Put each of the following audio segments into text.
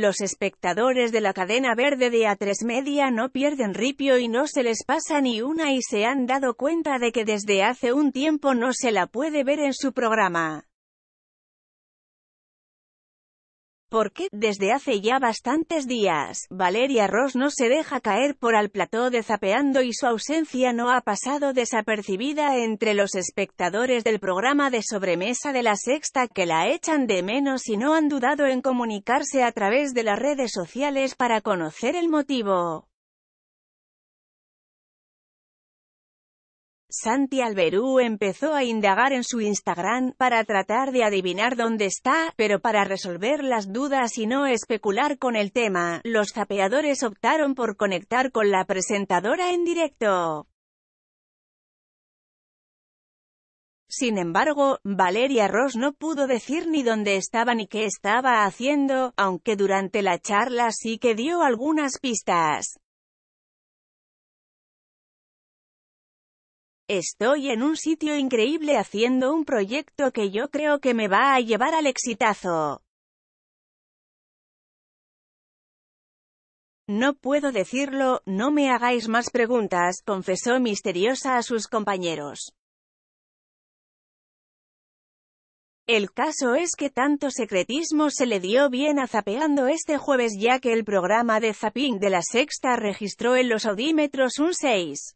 Los espectadores de la cadena verde de A3 Media no pierden ripio y no se les pasa ni una y se han dado cuenta de que desde hace un tiempo no se la puede ver en su programa. porque, desde hace ya bastantes días, Valeria Ross no se deja caer por al plató de zapeando y su ausencia no ha pasado desapercibida entre los espectadores del programa de sobremesa de la sexta que la echan de menos y no han dudado en comunicarse a través de las redes sociales para conocer el motivo. Santi Alberú empezó a indagar en su Instagram, para tratar de adivinar dónde está, pero para resolver las dudas y no especular con el tema, los zapeadores optaron por conectar con la presentadora en directo. Sin embargo, Valeria Ross no pudo decir ni dónde estaba ni qué estaba haciendo, aunque durante la charla sí que dio algunas pistas. Estoy en un sitio increíble haciendo un proyecto que yo creo que me va a llevar al exitazo. No puedo decirlo, no me hagáis más preguntas, confesó misteriosa a sus compañeros. El caso es que tanto secretismo se le dio bien a Zapeando este jueves ya que el programa de Zapping de la Sexta registró en los audímetros un 6.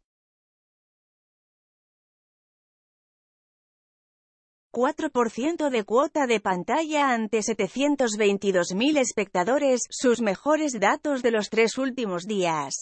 4% de cuota de pantalla ante 722.000 espectadores, sus mejores datos de los tres últimos días.